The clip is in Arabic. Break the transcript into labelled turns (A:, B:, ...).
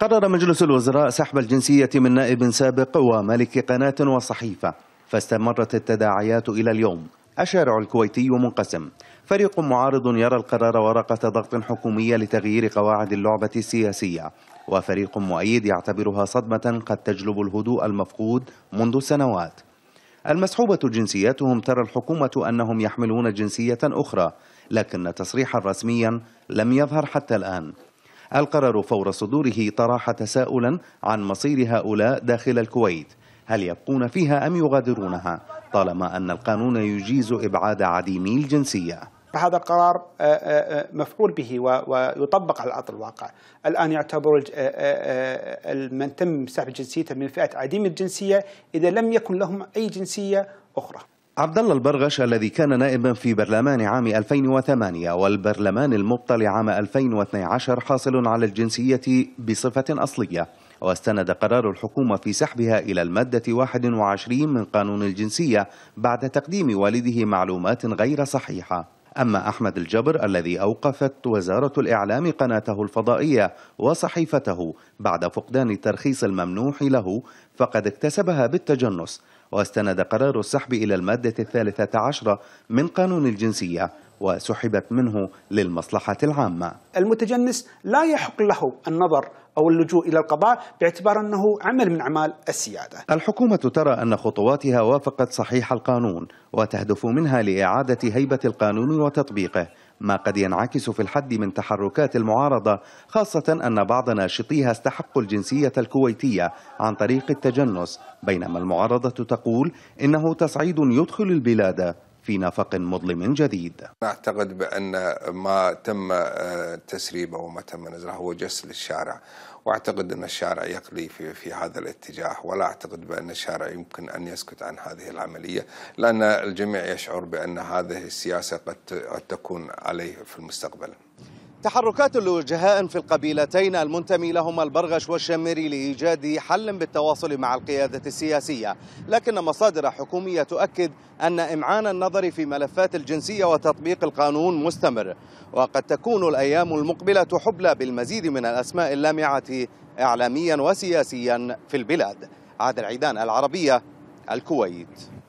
A: قرر مجلس الوزراء سحب الجنسية من نائب سابق ومالك قناة وصحيفة فاستمرت التداعيات إلى اليوم الشارع الكويتي منقسم فريق معارض يرى القرار ورقة ضغط حكومية لتغيير قواعد اللعبة السياسية وفريق مؤيد يعتبرها صدمة قد تجلب الهدوء المفقود منذ سنوات المسحوبة جنسياتهم ترى الحكومة أنهم يحملون جنسية أخرى لكن تصريحا رسميا لم يظهر حتى الآن القرار فور صدوره طرح تساؤلا عن مصير هؤلاء داخل الكويت هل يبقون فيها أم يغادرونها طالما أن القانون يجيز إبعاد عديمي الجنسية
B: هذا القرار آه، آه، آه، مفعول به ويطبق على ارض الواقع. الان يعتبر من تم سحب جنسيته من فئه عديم الجنسيه اذا لم يكن لهم اي جنسيه اخرى.
A: عبد الله البرغش الذي كان نائبا في برلمان عام 2008 والبرلمان المبطل عام 2012 حاصل على الجنسية بصفة أصلية واستند قرار الحكومة في سحبها إلى المادة 21 من قانون الجنسية بعد تقديم والده معلومات غير صحيحة أما أحمد الجبر الذي أوقفت وزارة الإعلام قناته الفضائية وصحيفته بعد فقدان الترخيص الممنوح له فقد اكتسبها بالتجنس واستند قرار السحب إلى المادة الثالثة عشرة من قانون الجنسية وسحبت منه للمصلحة العامة
B: المتجنس لا يحق له النظر أو اللجوء إلى القضاء باعتبار أنه عمل من أعمال السيادة
A: الحكومة ترى أن خطواتها وافقت صحيح القانون وتهدف منها لإعادة هيبة القانون وتطبيقه ما قد ينعكس في الحد من تحركات المعارضة خاصة أن بعض ناشطيها استحقوا الجنسية الكويتية عن طريق التجنس بينما المعارضة
C: تقول إنه تصعيد يدخل البلاد في نفق مظلم جديد أعتقد بأن ما تم آه، تسريبه وما تم نزله هو جس للشارع واعتقد ان الشارع يقلي في في هذا الاتجاه ولا اعتقد بان الشارع يمكن ان يسكت عن هذه العمليه لان الجميع يشعر بان هذه السياسه قد تكون عليه في المستقبل.
A: تحركات الوجهاء في القبيلتين المنتمي لهما البرغش والشمري لإيجاد حل بالتواصل مع القيادة السياسية لكن مصادر حكومية تؤكد أن إمعان النظر في ملفات الجنسية وتطبيق القانون مستمر وقد تكون الأيام المقبلة حبلى بالمزيد من الأسماء اللامعة إعلاميا وسياسيا في البلاد عادل عيدان العربية الكويت